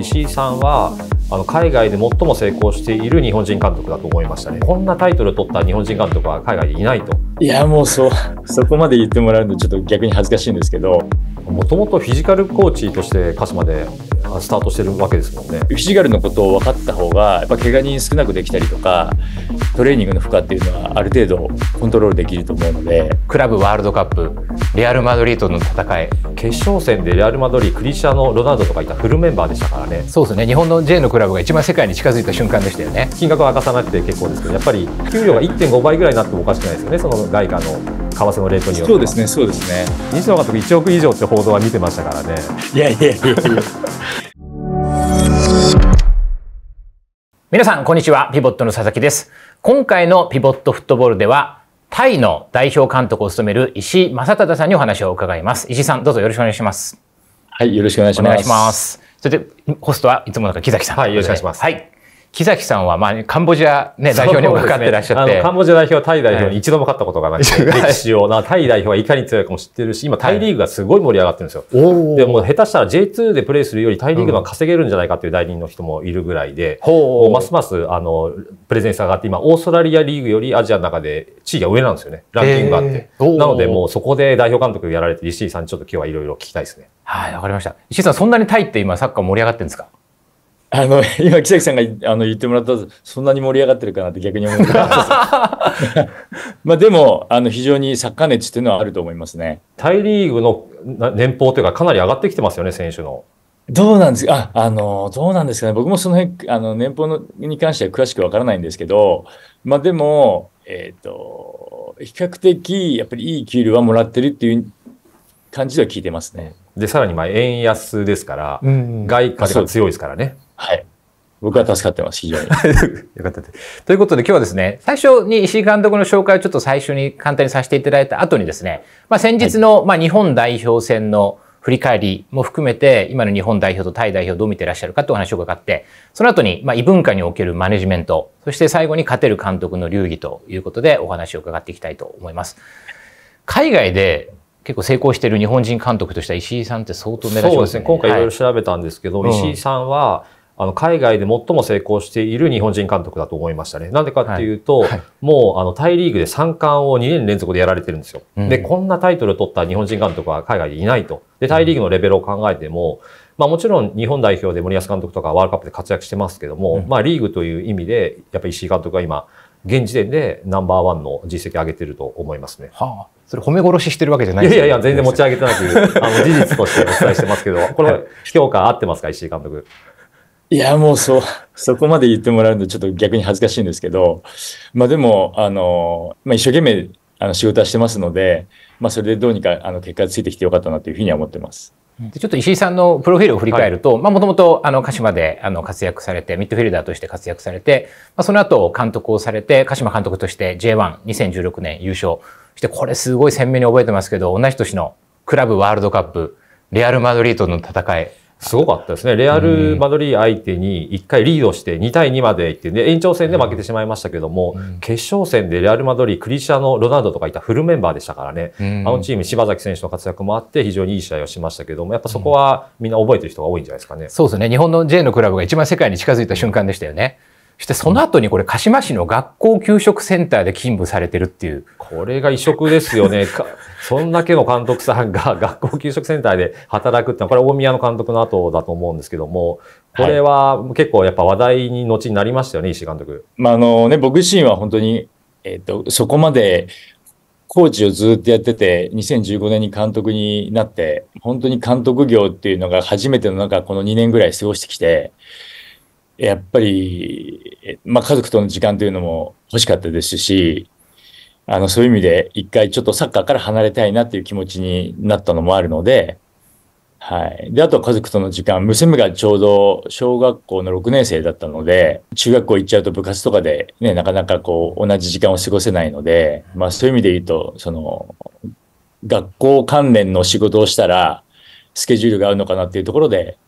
石井さんはあの海外で最も成功している日本人監督だと思いましたね。こんなタイトル取った日本人監督は海外でいないと。いやもうそうそこまで言ってもらうのちょっと逆に恥ずかしいんですけど。もともとフィジカルコーチとして鹿島でスタートしてるわけですもんね。フィジカルのことを分かった方がやっぱ怪我人少なくできたりとかトレーニングの負荷っていうのはある程度コントロールできると思うのでクラブワールドカップレアル・マドリードの戦い決勝戦でレアル・マドリークリシアのロナウドとかいたフルメンバーでしたからねそうですね日本の J のクラブが一番世界に近づいた瞬間でしたよね金額は明かさなくて結構ですけどやっぱり給料が1.5倍ぐらいになってもおかしくないですよねその外貨の為替のレートによってそうですねそうですね西野監督1億以上って報道は見てましたからねいやいやいやいや皆さんこんにちはピボットの佐々木です今回のピボットフットボールではタイの代表監督を務める石井正忠さんにお話を伺います。石井さん、どうぞよろしくお願いします。はい、よろしくお願いします。お願いします。それで、ホストはいつもの木崎さん。はい、よろしくお願いします。はい。木崎さんは、まあ、カンボジア、ね、代表にもかかってらっしゃって、ね、カンボジア代表、タイ代表に一度も勝ったことがなは い、歴史をな、タイ代表がいかに強いかも知ってるし、今、タイリーグがすごい盛り上がってるんですよ。はい、でも、下手したら J2 でプレーするより、タイリーグのが稼げるんじゃないかっていう代理人の人もいるぐらいで、うん、ますます、あの、プレゼンスが上がって、今、オーストラリアリーグよりアジアの中で地位が上なんですよね、ランキングがあって。なので、もうそこで代表監督やられて、石井さんにちょっと今日はいろいろ聞きたいですね。はい、わかりました。石井さん、そんなにタイって今、サッカー盛り上がってるんですかあの 今木崎さんがあの言ってもらったそんなに盛り上がってるかなって逆に思って まあでもあの非常にサッカー熱っていうのはあると思いますね大リーグの年俸というかかなり上がってきてますよね選手の。どうなんですかあ、あの、どうなんですかね。僕もその辺、あの、年俸のに関しては詳しくわからないんですけど、まあでも、えっ、ー、と、比較的、やっぱりいい給料はもらってるっていう感じでは聞いてますね。で、さらに、まあ、円安ですから、うんう外貨が強いですからね。はい。僕は助かってます、非常に。よかったです。ということで今日はですね、最初に石井監督の紹介をちょっと最初に簡単にさせていただいた後にですね、まあ、先日の、はい、まあ、日本代表戦の振り返りも含めて、今の日本代表とタイ代表どう見てらっしゃるかというお話を伺って、その後に、まあ、異文化におけるマネジメント、そして最後に勝てる監督の流儀ということでお話を伺っていきたいと思います。海外で結構成功している日本人監督としては石井さんって相当目立ちますね。そうですね。今回いろいろ調べたんですけど、はい、石井さんは、うんあの海外で最も成功している日本人監督だと思いましたね。なんでかっていうと、はいはい、もうあのタイリーグで3冠を2年連続でやられてるんですよ。うん、で、こんなタイトルを取った日本人監督は海外でいないと。で、タイリーグのレベルを考えても、まあ、もちろん日本代表で森保監督とかワールドカップで活躍してますけども、うん、まあ、リーグという意味で、やっぱり石井監督が今、現時点でナンバーワンの実績上げてると思いますね。はあそれ褒め殺ししてるわけじゃないいやいや全然持ち上げてないいとう、あの事実としてお伝えしてますけど、これ評価合ってますか、石井監督。いや、もうそう、そこまで言ってもらうのちょっと逆に恥ずかしいんですけど、まあでも、あの、まあ一生懸命あの仕事はしてますので、まあそれでどうにかあの結果ついてきてよかったなというふうには思ってます。ちょっと石井さんのプロフィールを振り返ると、はい、まあもともとあの鹿島であの活躍されて、ミッドフィルダーとして活躍されて、まあ、その後監督をされて、鹿島監督として J12016 年優勝して、これすごい鮮明に覚えてますけど、同じ年のクラブワールドカップ、レアル・マドリードの戦い、すごかったですね。レアル・マドリー相手に1回リードして2対2までいってで延長戦で負けてしまいましたけども、うん、決勝戦でレアル・マドリー、クリシアのロナウドとかいたフルメンバーでしたからね、うん、あのチーム、柴崎選手の活躍もあって非常にいい試合をしましたけども、やっぱそこはみんな覚えてる人が多いんじゃないですかね。うん、そうですね。日本の J のクラブが一番世界に近づいた瞬間でしたよね。そしてその後にこれ、鹿島市の学校給食センターで勤務されてるっていう。これが異色ですよね。そんだけの監督さんが 学校給食センターで働くってのは、これ大宮の監督の後だと思うんですけども、これは結構やっぱ話題に後になりましたよね、石井監督。まあ、あのね、僕自身は本当に、えっ、ー、と、そこまで、コーチをずっとやってて、2015年に監督になって、本当に監督業っていうのが初めての中、この2年ぐらい過ごしてきて、やっぱり、まあ、家族との時間というのも欲しかったですし、あの、そういう意味で一回ちょっとサッカーから離れたいなっていう気持ちになったのもあるので、はい。で、あと家族との時間、娘がちょうど小学校の6年生だったので、中学校行っちゃうと部活とかでね、なかなかこう、同じ時間を過ごせないので、まあそういう意味で言うと、その、学校関連の仕事をしたら、スケジュールが合うのかなっていうところで、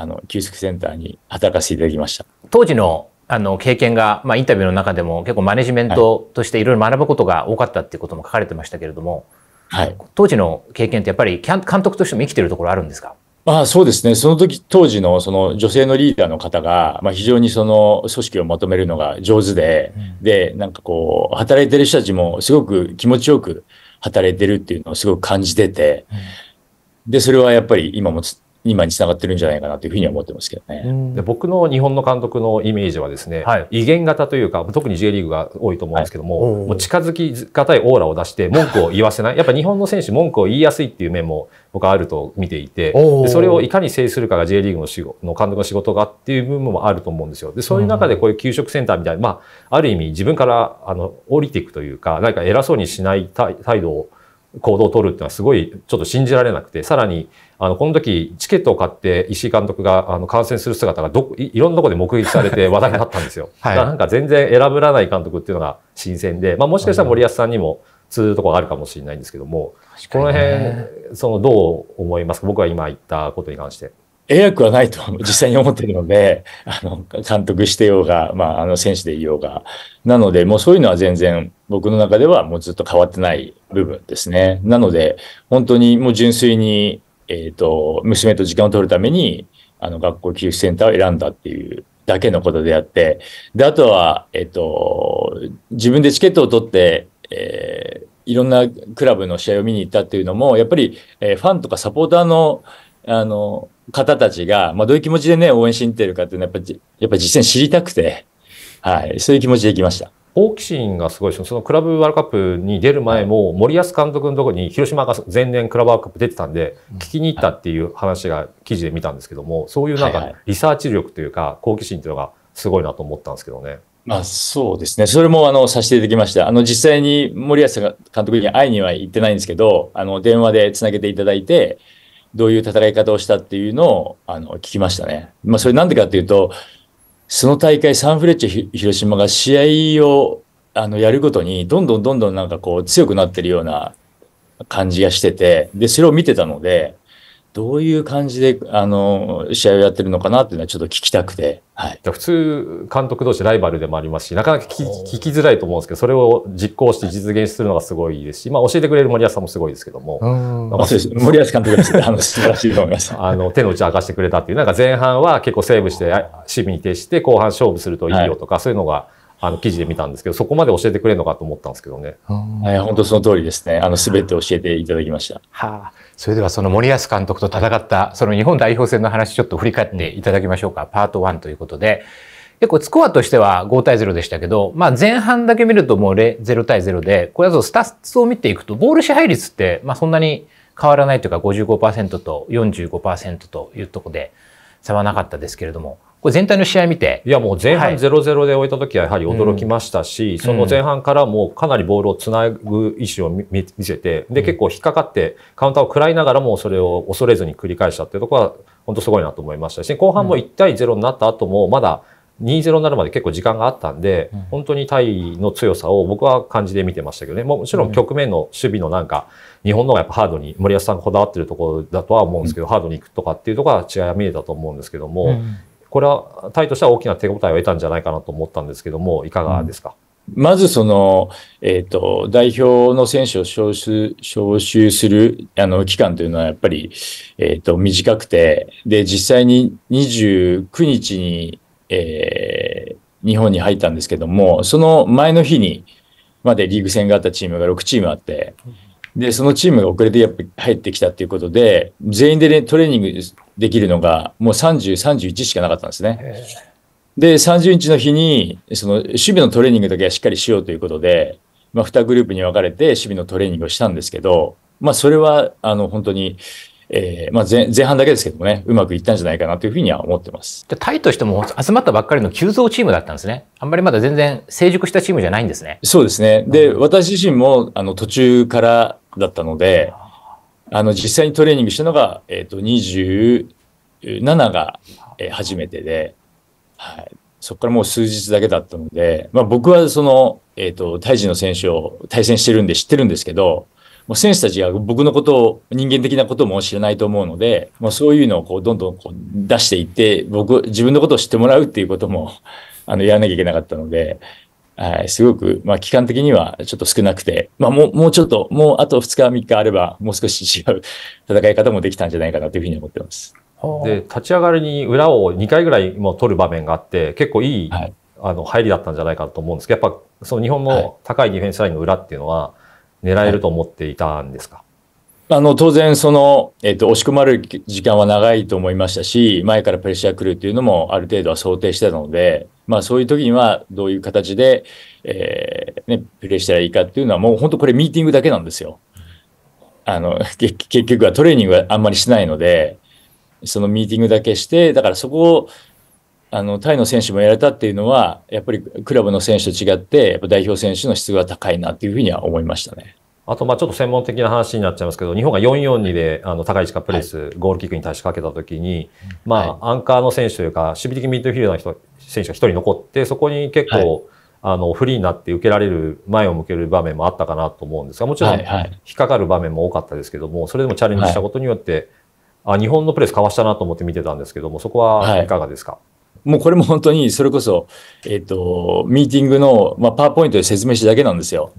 あの給食センターに働かせていただきました当時のあの経験が、まあ、インタビューの中でも結構マネジメントとしていろいろ学ぶことが多かったっていうことも書かれてましたけれども、はい、当時の経験ってやっぱり監督としても生きてるところあるんですかまあそうですね。その時、当時のその女性のリーダーの方が、まあ、非常にその組織をまとめるのが上手で、うん、で、なんかこう、働いてる人たちもすごく気持ちよく働いてるっていうのをすごく感じてて、うん、で、それはやっぱり今も今につながってるんじゃないかなというふうに思ってますけどね。で僕の日本の監督のイメージはですね、はい、威厳型というか特に J リーグが多いと思うんですけどもはい、もう近づきがたいオーラを出して文句を言わせないやっぱ日本の選手文句を言いやすいっていう面も僕はあると見ていてでそれをいかに制するかが J リーグの仕の監督の仕事がっていう部分もあると思うんですよ。でそういう中でこういう給食センターみたいな、まあ、ある意味自分からあの降りていくというか何か偉そうにしない態度を行動を取るっていうのはすごいちょっと信じられなくて、さらに、あの、この時、チケットを買って石井監督が、あの、観戦する姿がどい、いろんなとこで目撃されて 話題になったんですよ。はい、なんか全然選ぶらない監督っていうのが新鮮で、まあもしかしたら森保さんにも通ずるところあるかもしれないんですけども、この辺、その、どう思いますか僕は今言ったことに関して。偉くはないと実際に思ってるので、あの、監督してようが、まあ、あの、選手でいようが。なので、もうそういうのは全然僕の中ではもうずっと変わってない部分ですね。なので、本当にもう純粋に、えっ、ー、と、娘と時間を取るために、あの、学校給付センターを選んだっていうだけのことであって、で、あとは、えっ、ー、と、自分でチケットを取って、えー、いろんなクラブの試合を見に行ったっていうのも、やっぱり、えー、ファンとかサポーターの、あの、方たちが、まあ、どういう気持ちでね、応援しに行ってるかっていうのは、やっぱり、やっぱり実践知りたくて、はい、そういう気持ちで行きました。好奇心がすごいですそのクラブワールドカップに出る前も、森保監督のところに広島が前年クラブワールドカップ出てたんで、聞きに行ったっていう話が記事で見たんですけども、そういうなんかリサーチ力というか、好奇心というのがすごいなと思ったんですけどね。まあ、そうですね。それも、あの、させていただきました。あの、実際に森保監督に会いには行ってないんですけど、あの、電話でつなげていただいて、どういう戦い方をしたっていうのを、あの、聞きましたね。まあ、それなんでかっていうと、その大会、サンフレッチェ広島が試合を、あの、やるごとに、どんどんどんどんなんかこう、強くなってるような感じがしてて、で、それを見てたので、どういう感じで、あの、試合をやってるのかなっていうのはちょっと聞きたくて。はい。普通、監督同士ライバルでもありますし、なかなか聞き聞きづらいと思うんですけど、それを実行して実現するのがすごいですし、まあ、教えてくれる森保さんもすごいですけども。まあ、森保監督があの素晴らしいと思います。あの、手の内明かしてくれたっていう、なんか前半は結構セーブして、守備に徹して、後半勝負するといいよとか、はい、そういうのが、あの記事で見たんですけど、そこまで教えてくれるのかと思ったんですけどね。はい、本当その通りですね。あの、すべて教えていただきました。はあ。それではその森保監督と戦ったその日本代表戦の話ちょっと振り返っていただきましょうか。パート1ということで。結構スコアとしては5対0でしたけど、まあ前半だけ見るともう0対0で、これだとスタッツを見ていくと、ボール支配率って、まあそんなに変わらないというか55%と45%というとこで差はなかったですけれども、これ全体の試合見ていやもう前半0-0で終えた時はやはり驚きましたし、はいうん、その前半からもうかなりボールをつなぐ意思を見せてで結構引っかかってカウンターを食らいながらもそれを恐れずに繰り返したっていうところは本当すごいなと思いましたし後半も1対0になった後もまだ2-0になるまで結構時間があったんで、本当にタイの強さを僕は感じで見てましたけどね、もちろん局面の守備のなんか、日本の方がやっぱハードに、森保さんがこだわってるところだとは思うんですけど、ハードに行くとかっていうところは違いは見えたと思うんですけども、これはタイとしては大きな手応えを得たんじゃないかなと思ったんですけどもいかがですか、うん、まずその、えっ、ー、と、代表の選手を招集、招集する、あの、期間というのはやっぱり、えっ、ー、と、短くて、で、実際に29日に、えー、日本に入ったんですけども、その前の日に、までリーグ戦があったチームが6チームあって、で、そのチームが遅れてやっぱ入ってきたということで、全員で、ね、トレーニングできるのが、もう30、31しかなかったんですね。で、30日の日に、その、守備のトレーニングだけはしっかりしようということで、まあ、2グループに分かれて守備のトレーニングをしたんですけど、まあ、それは、あの、本当に、えーまあ前、前半だけですけどもね、うまくいったんじゃないかなというふうには思ってます。タイとしても集まったばっかりの急増チームだったんですね。あんまりまだ全然成熟したチームじゃないんですね。そうですね。で、うん、私自身もあの途中からだったので、あの、実際にトレーニングしたのが、えっ、ー、と、27が、えー、初めてで、はい。そこからもう数日だけだったので、まあ僕はその、えっ、ー、と、タイ人の選手を対戦してるんで知ってるんですけど、もう選手たちが僕のことを、人間的なことも知らないと思うので、もうそういうのをこう、どんどんこう出していって、僕、自分のことを知ってもらうっていうことも、あの、やらなきゃいけなかったので、はい、すごく、まあ、期間的にはちょっと少なくて、まあ、もう、もうちょっと、もうあと2日、3日あれば、もう少し違う戦い方もできたんじゃないかなというふうに思ってます。で、立ち上がりに裏を2回ぐらいも取る場面があって、結構いい、はい、あの、入りだったんじゃないかと思うんですけど、やっぱ、その日本の高いディフェンスラインの裏っていうのは、狙えると思っていたんですか、はいあの、当然、その、えっ、と、押し込まれる時間は長いと思いましたし、前からプレッシャー来るっていうのもある程度は想定してたので、まあそういう時にはどういう形で、えー、ね、プレーしたらいいかっていうのはもう本当これミーティングだけなんですよ。あの、結局はトレーニングはあんまりしないので、そのミーティングだけして、だからそこを、あの、タイの選手もやれたっていうのは、やっぱりクラブの選手と違って、やっぱ代表選手の質が高いなっていうふうには思いましたね。あと、まあちょっと専門的な話になっちゃいますけど、日本が442で、あの、高い位置かプレス、はい、ゴールキックに対しかけたときに、まあ、アンカーの選手というか、守備的ミッドフィールドの人、選手が1人残ってそこに結構、はい、あのフリーになって受けられる前を向ける場面もあったかなと思うんですがもちろん引っかかる場面も多かったですけどもそれでもチャレンジしたことによって、はい、あ日本のプレスかわしたなと思って見てたんですけどもそこはいかがですか、はい、もうこれも本当にそれこそ、えっ、ー、と、ミーティングの、まあ、パワーポイントで説明しただけなんですよ。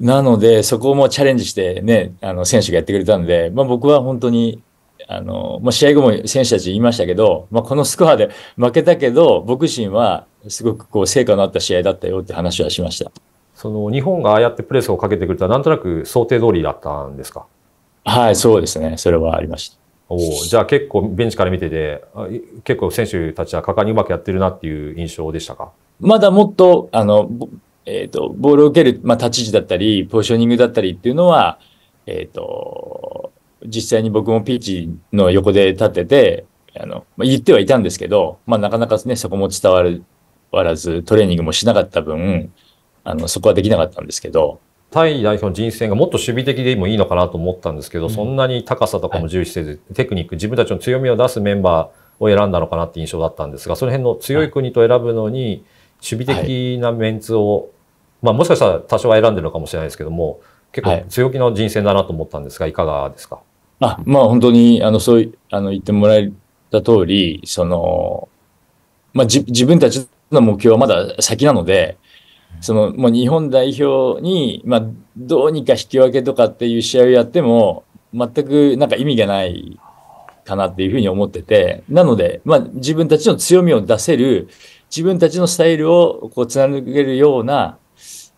なので、そこもチャレンジしてね、あの、選手がやってくれたんで、まあ僕は本当にあの、まあ、試合後も選手たち言いましたけど、まあ、このスコアで負けたけど、僕自身はすごくこう成果のあった試合だったよって話はしました。その日本がああやってプレスをかけてくれたなんとなく想定通りだったんですかはい、そうですね。それはありました。おじゃあ結構ベンチから見てて、結構選手たちは果敢にうまくやってるなっていう印象でしたかまだもっと、あの、えっ、ー、と、ボールを受ける、まあ、立ち位置だったり、ポジショニングだったりっていうのは、えっ、ー、と、実際に僕もピーチの横で立ってて、あの、まあ、言ってはいたんですけど、まあ、なかなかね、そこも伝わる、わらず、トレーニングもしなかった分、あの、そこはできなかったんですけど。タイ代表の人選がもっと守備的でもいいのかなと思ったんですけど、うん、そんなに高さとかも重視せず、はい、テクニック、自分たちの強みを出すメンバーを選んだのかなって印象だったんですが、その辺の強い国と選ぶのに、守備的なメンツを、はい、まあ、もしかしたら多少は選んでるのかもしれないですけども、結構強気の人選だなと思ったんですが、い、かがですか、あまあ本当にあのそうあの言ってもらえた通りその、まあ、自分たちの目標はまだ先なのでそのもう日本代表に、まあ、どうにか引き分けとかっていう試合をやっても全くなんか意味がないかなっていうふうに思ってて、なので、まあ自分たちの強みを出せる、自分たちのスタイルをこう貫けるような、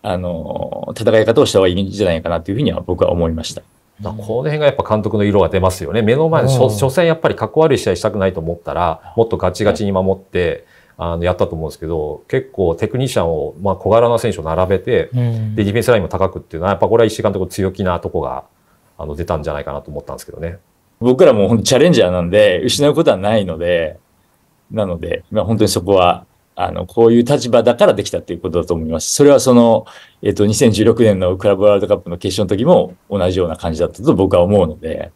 あの、戦い方をした方がいいんじゃないかなというふうには僕は思いました。この辺がやっぱ監督の色が出ますよね。目の前で、初戦やっぱり格好悪い試合したくないと思ったら、もっとガチガチに守って、あのやったと思うんですけど結構テクニシャンを、まあ、小柄な選手を並べて、でディフェンスラインも高くっていうのはやっぱこれは石井監督強気なとこがあの出たんじゃないかなと思ったんですけどね。僕らもチャレンジャーなんで失うことはないのでなので、まあ、本当にそこはあの、こういう立場だからできたっていうことだと思います。それはその、えっ、ー、と、2016年のクラブワールドカップの決勝の時も同じような感じだったと僕は思うので、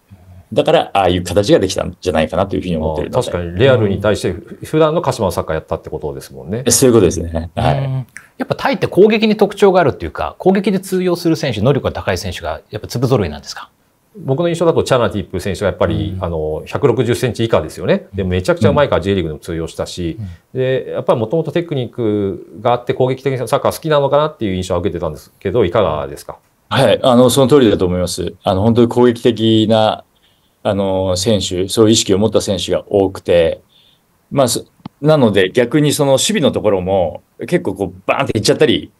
だから、ああいう形ができたんじゃないかなというふうに思ってる確かに、レアルに対して、普段の鹿島のサッカーやったってことですもんね。そういうことですね。はい。やっぱタイって攻撃に特徴があるっていうか、攻撃で通用する選手、能力が高い選手が、やっぱ粒揃いなんですか僕の印象だとチャナティップ選手がやっぱり、うん、あの160センチ以下ですよね。でめちゃくちゃうまいから J リーグでも通用したし、うん、でやっぱりもともとテクニックがあって攻撃的なサッカー好きなのかなっていう印象を受けてたんですけどいかがですかはい、あのその通りだと思います。あの本当に攻撃的なあの選手、そういう意識を持った選手が多くて、まあ、なので逆にその守備のところも結構こうバーンっていっちゃったり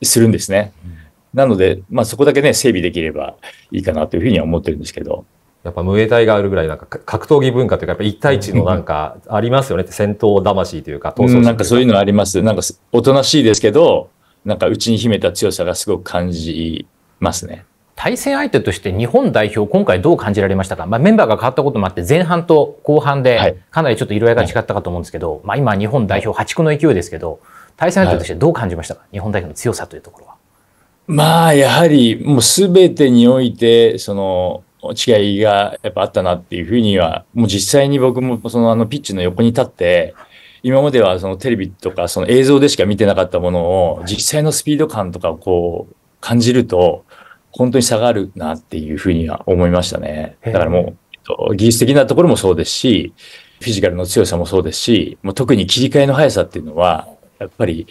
するんですね。うんなので、まあ、そこだけね、整備できればいいかなというふうには思ってるんですけど。やっぱムエタイがあるぐらいなんか格闘技文化というかやっぱ一対一のなんか ありますよね戦闘魂というか闘争うん、なんかそういうのありますなんかおとなしいですけどなんか内に秘めた強さがすごく感じますね対戦相手として日本代表今回どう感じられましたか、まあ、メンバーが変わったこともあって前半と後半でかなりちょっと色合いが違ったかと思うんですけど、はい、まあ今日本代表破竹の勢いですけど対戦相手としてどう感じましたか、はい、日本代表の強さというところまあ、やはり、もうすべてにおいて、その、違いがやっぱあったなっていうふうには、もう実際に僕もそのあのピッチの横に立って、今まではそのテレビとかその映像でしか見てなかったものを、実際のスピード感とかをこう感じると、本当に下がるなっていうふうには思いましたね。だからもう、技術的なところもそうですし、フィジカルの強さもそうですし、もう特に切り替えの速さっていうのは、やっぱり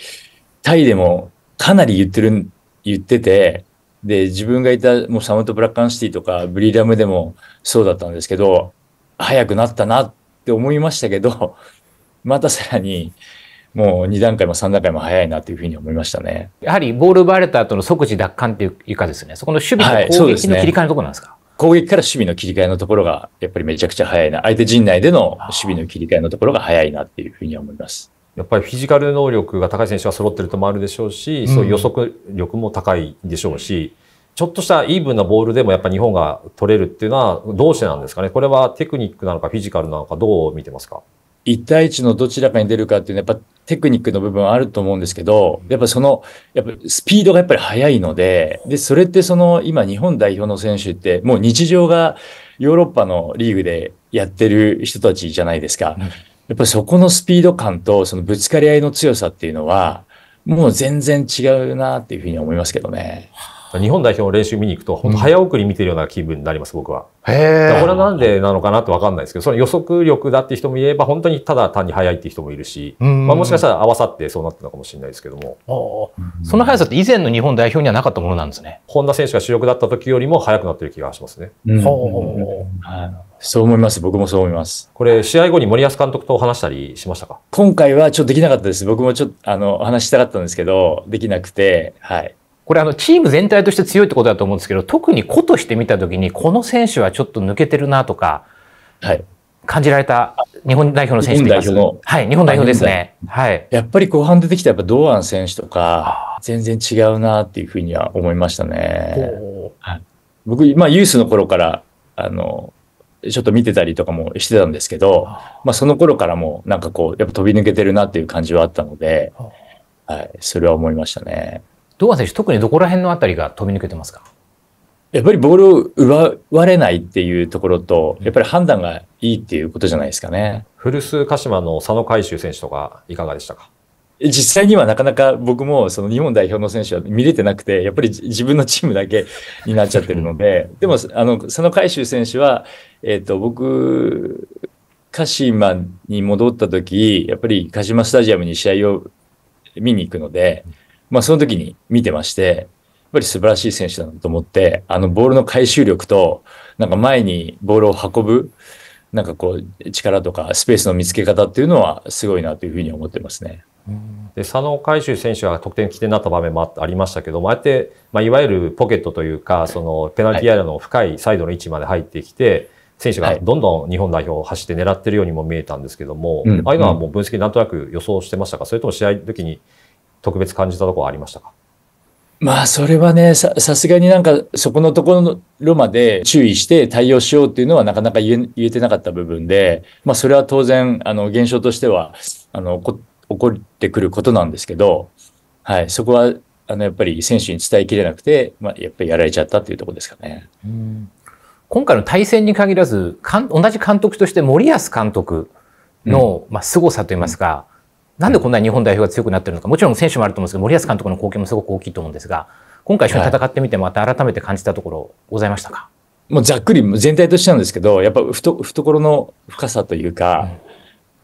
タイでもかなり言ってる言ってて、で、自分がいた、もうサムトブラッカンシティとか、ブリーダムでもそうだったんですけど、早くなったなって思いましたけど、またさらに、もう2段階も3段階も早いなというふうに思いましたね。やはりボール奪われた後の即時奪還というかですね、そこの守備と攻撃の切り替えのところなんですか、はい攻撃から守備の切り替えのところが、やっぱりめちゃくちゃ早いな。相手陣内での守備の切り替えのところが早いなっていうふうに思います。やっぱりフィジカル能力が高い選手が揃ってるともあるでしょうし、うん、そう予測力も高いでしょうし、ちょっとしたイーブンなボールでもやっぱ日本が取れるっていうのはどうしてなんですかね。これはテクニックなのかフィジカルなのかどう見てますか1対1のどちらかに出るかっていうのはやっぱテクニックの部分あると思うんですけど、やっぱその、やっぱスピードがやっぱり速いので、で、それってその今日本代表の選手ってもう日常がヨーロッパのリーグでやってる人たちじゃないですか。やっぱりそこのスピード感とそのぶつかり合いの強さっていうのは、もう全然違うなっていうふうに思いますけどね。日本代表の練習見に行くと、本当早送り見てるような気分になります、僕は。これはなんでなのかなって分かんないですけど、その予測力だって人もいれば、本当にただ単に速いって人もいるし、まあ、もしかしたら合わさってそうなったのかもしれないですけども。その速さって以前の日本代表にはなかったものなんですね。本田選手が主力だった時よりも速くなってる気がしますね。そう思います。僕もそう思います。これ、試合後に森保監督と話したりしましたか今回はちょっとできなかったです。僕もちょっと、あの、話したかったんですけど、できなくて、はい。これあのチーム全体として強いってことだと思うんですけど特に個として見た時にこの選手はちょっと抜けてるなとか、はい、感じられた日本代表の選手日本代表はい、日本代表ですね。はい。やっぱり後半出てきたやっぱ堂安選手とか、全然違うなっていうふうには思いましたね。僕、まあユースの頃から、あの、ちょっと見てたりとかもしてたんですけど、まあその頃からもなんかこう、やっぱ飛び抜けてるなっていう感じはあったので、はい、それは思いましたね。堂安選手、特にどこら辺のあたりが飛び抜けてますかやっぱりボールを奪われないっていうところと、やっぱり判断がいいっていうことじゃないですかね。古巣鹿島の佐野海舟選手とか、いかがでしたか実際にはなかなか僕もその日本代表の選手は見れてなくて、やっぱり自分のチームだけになっちゃってるので、でも、あの、佐野海舟選手は、えっ、ー、と、僕、鹿島に戻った時、やっぱり鹿島スタジアムに試合を見に行くので、うんまあ、その時に見てまして、やっぱり素晴らしい選手だなと思って、あのボールの回収力と、なんか前にボールを運ぶ、なんかこう、力とかスペースの見つけ方っていうのはすごいなというふうに思ってますね。で佐野海舟選手は得点起点になった場面もありましたけども、ああやって、まあ、いわゆるポケットというか、そのペナルティーアイラの深いサイドの位置まで入ってきて、はい、選手がどんどん日本代表を走って狙ってるようにも見えたんですけども、はい、ああいうのはもう分析なんとなく予想してましたか、それとも試合時に特別感じたところありましたかまあ、それはね、さ、さすがになんか、そこのところまで注意して対応しようっていうのはなかなか言え、言えてなかった部分で、まあ、それは当然、あの、現象としては、あの、こ、起こってくることなんですけど、はい、そこは、あの、やっぱり選手に伝えきれなくて、まあ、やっぱりやられちゃったっていうところですかね。うん今回の対戦に限らず、かん同じ監督として森保監督の、うん、まあ、凄さといいますか、うんなんでこんなに日本代表が強くなってるのか、もちろん選手もあると思うんですけど、森保監督の貢献もすごく大きいと思うんですが、今回一緒に戦ってみて、また改めて感じたところ、ございましたか、もうざっくり全体としてなんですけど、やっぱ懐の深さというか、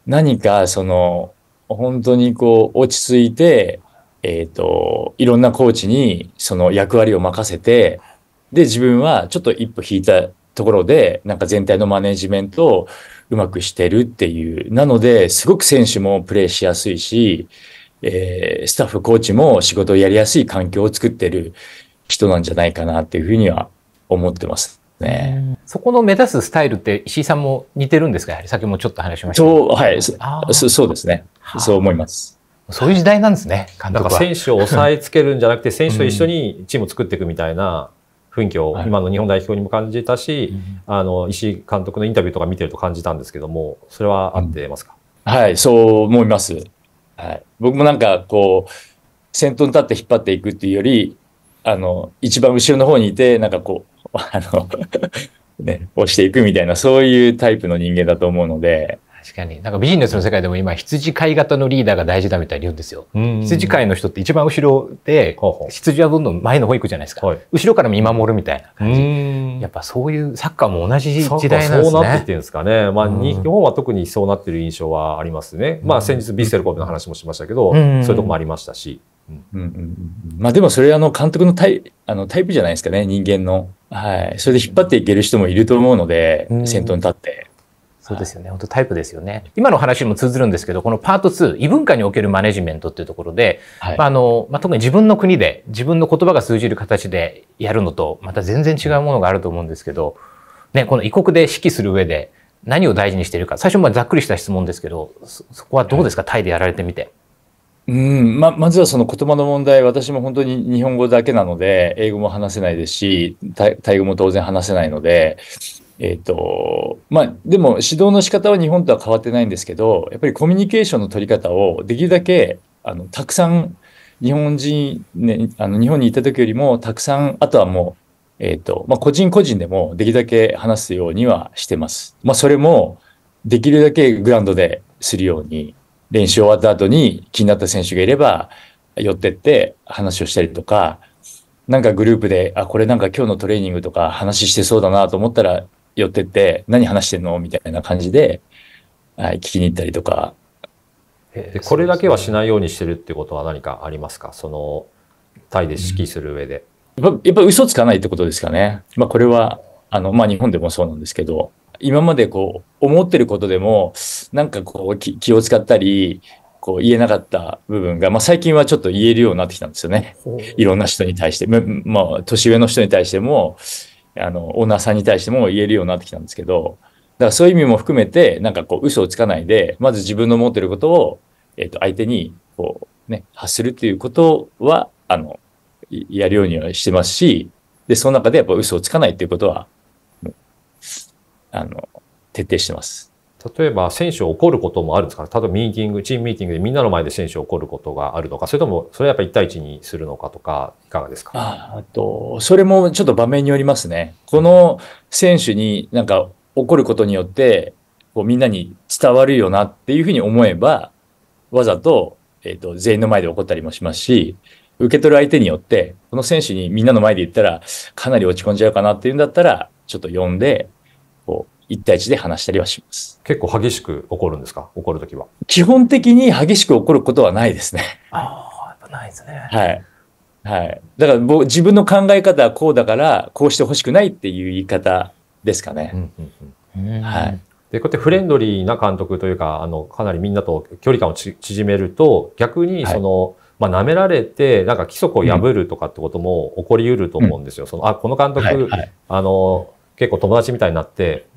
うん、何かその、本当にこう、落ち着いて、えっ、ー、と、いろんなコーチにその役割を任せて、で、自分はちょっと一歩引いたところで、なんか全体のマネジメントをうまくしてるっていう。なので、すごく選手もプレーしやすいし、えー、スタッフ、コーチも仕事をやりやすい環境を作ってる人なんじゃないかなっていうふうには思ってますね。そこの目指すスタイルって石井さんも似てるんですかやはり先もちょっと話しましたそう、はい、そそうですね。そう思います。そういう時代なんですね、監督は。選手を抑えつけるんじゃなくて、選手と一緒にチームを作っていくみたいな、雰囲気を今の日本代表にも感じたし、はい、あの石井監督のインタビューとか見てると感じたんですけどもそれは合ってますか、うん、はいそう思います、はい、僕もなんかこう先頭に立って引っ張っていくっていうよりあの一番後ろの方にいてなんかこう あのね、押していくみたいなそういうタイプの人間だと思うので確かになんかビジネスの世界でも今羊飼い型のリーダーが大事だみたいに言うんですよ、羊飼いの人って一番後ろで羊はどんどん前の方行くじゃないですか、はい、後ろから見守るみたいな感じやっぱそういうサッカーも同じ時代なんですねそうなってってるんですかね、まあ、日本は特にそうなってる印象はありますね、まあ、先日ビッセル神戸の話もしましたけど、うそういうとこもありましたし、うんうんうんまあでもそれあの監督のタイあのタイプじゃないですかね人間の、はい、それで引っ張っていける人もいると思うので、先頭に立って。そうですよね。本当タイプですよね。今の話にも通ずるんですけど、このパート2、異文化におけるマネジメントっていうところで、まあ、の、ま特に自分の国で、自分の言葉が通じる形でやるのと、また全然違うものがあると思うんですけど、ね、この異国で指揮する上で何を大事にしているか、最初まざっくりした質問ですけど、そこはどうですか、タイでやられてみて。うんままずはその言葉の問題私も本当に日本語だけなので英語も話せないですしタイ語も当然話せないのでえっ、ー、と、まあ、でも指導の仕方は日本とは変わってないんですけど、やっぱりコミュニケーションの取り方をできるだけ、あの、たくさん、日本人、ね、あの、日本にいた時よりも、たくさん、あとはもう、えっ、ー、と、まあ、個人個人でもできるだけ話すようにはしてます。まあ、それも、できるだけグラウンドでするように、練習終わった後に気になった選手がいれば、寄ってって話をしたりとか、なんかグループで、あ、これなんか今日のトレーニングとか話してそうだなと思ったら、寄ってって、何話してんのみたいな感じで、はい、聞きに行ったりとか。でこれだけはしないようにしてるってことは何かありますかその、タイで指揮する上で。うん、やっぱ、やっぱ嘘つかないってことですかね。まあ、これは、あの、まあ、日本でもそうなんですけど、今までこう、思ってることでも、なんかこう、気を使ったり、こう言えなかった部分が、まあ、最近はちょっと言えるようになってきたんですよね。いろんな人に対して、まあ、年上の人に対しても、あの、オーナーさんに対しても言えるようになってきたんですけど、だからそういう意味も含めて、なんかこう、嘘をつかないで、まず自分の持ってることを、えっ、と、相手に、こう、ね、発するっていうことは、あの、やるようにはしてますし、で、その中でやっぱ嘘をつかないっていうことは、あの、徹底してます。例えば選手を怒ることもあるんですか例えばミーティングチームミーティングでみんなの前で選手を怒ることがあるのかそれともそれはやっぱり1対1にするのかとかいかがですかあとそれもちょっと場面によりますね。この選手になんか怒ることによってこうみんなに伝わるよなっていうふうに思えばわざと,、えーと、と全員の前で怒ったりもしますし受け取る相手によってこの選手にみんなの前で言ったらかなり落ち込んじゃうかなっていうんだったらちょっと呼んでこう一対一で話したりはします。結構激しく起こるんですか起こるときは。基本的に激しく起こることはないですね。ああ、やっぱないですね。はい。はい。だから僕、自分の考え方はこうだから、こうしてほしくないっていう言い方ですかね。うんうんうん、はい。で、こうやってフレンドリーな監督というか、あの、かなりみんなと距離感を縮めると、逆にその、はいまあ、舐められて、なんか規則を破るとかってことも起こりうると思うんですよ。うん、その、あ、この監督、はいはい、あの、結構友達みたいになって、